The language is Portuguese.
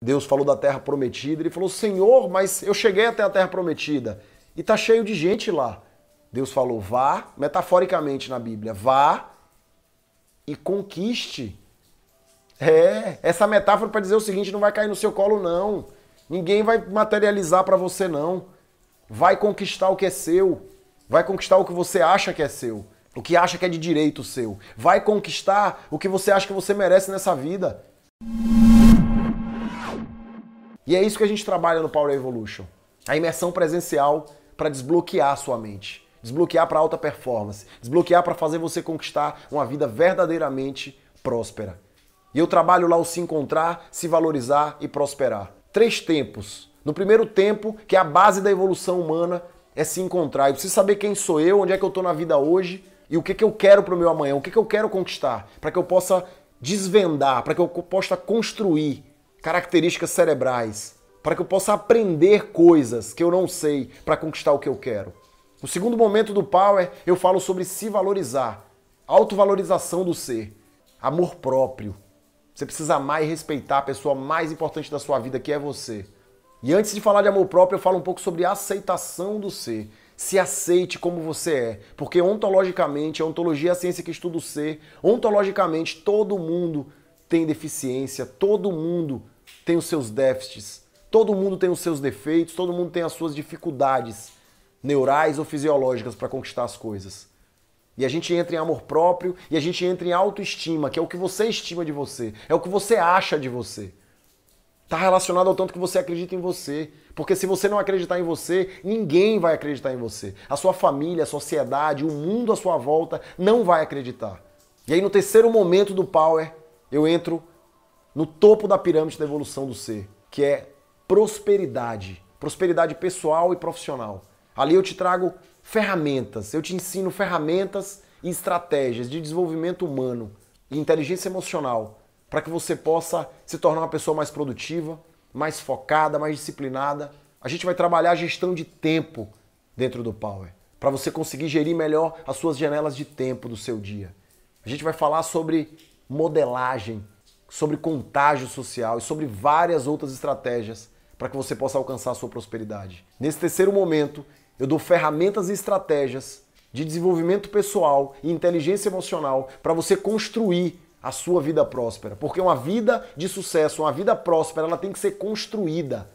Deus falou da terra prometida, ele falou: Senhor, mas eu cheguei até a terra prometida e tá cheio de gente lá. Deus falou: vá, metaforicamente na Bíblia, vá e conquiste. É, essa metáfora para dizer o seguinte: não vai cair no seu colo, não. Ninguém vai materializar para você, não. Vai conquistar o que é seu. Vai conquistar o que você acha que é seu. O que acha que é de direito seu. Vai conquistar o que você acha que você merece nessa vida. E é isso que a gente trabalha no Power Evolution. A imersão presencial para desbloquear a sua mente, desbloquear para alta performance, desbloquear para fazer você conquistar uma vida verdadeiramente próspera. E eu trabalho lá o se encontrar, se valorizar e prosperar. Três tempos. No primeiro tempo, que é a base da evolução humana, é se encontrar. Eu preciso saber quem sou eu, onde é que eu estou na vida hoje e o que, que eu quero para o meu amanhã, o que, que eu quero conquistar, para que eu possa desvendar, para que eu possa construir características cerebrais, para que eu possa aprender coisas que eu não sei para conquistar o que eu quero. No segundo momento do Power, eu falo sobre se valorizar, autovalorização do ser, amor próprio. Você precisa amar e respeitar a pessoa mais importante da sua vida, que é você. E antes de falar de amor próprio, eu falo um pouco sobre aceitação do ser. Se aceite como você é, porque ontologicamente, a ontologia é a ciência que estuda o ser, ontologicamente todo mundo tem deficiência, todo mundo tem os seus déficits, todo mundo tem os seus defeitos, todo mundo tem as suas dificuldades neurais ou fisiológicas para conquistar as coisas. E a gente entra em amor próprio e a gente entra em autoestima, que é o que você estima de você, é o que você acha de você. Está relacionado ao tanto que você acredita em você. Porque se você não acreditar em você, ninguém vai acreditar em você. A sua família, a sociedade, o mundo à sua volta não vai acreditar. E aí, no terceiro momento do Power, eu entro no topo da pirâmide da evolução do ser, que é prosperidade, prosperidade pessoal e profissional. Ali eu te trago ferramentas, eu te ensino ferramentas e estratégias de desenvolvimento humano e inteligência emocional para que você possa se tornar uma pessoa mais produtiva, mais focada, mais disciplinada. A gente vai trabalhar a gestão de tempo dentro do Power, para você conseguir gerir melhor as suas janelas de tempo do seu dia. A gente vai falar sobre modelagem sobre contágio social e sobre várias outras estratégias para que você possa alcançar a sua prosperidade. Nesse terceiro momento, eu dou ferramentas e estratégias de desenvolvimento pessoal e inteligência emocional para você construir a sua vida próspera, porque uma vida de sucesso, uma vida próspera, ela tem que ser construída.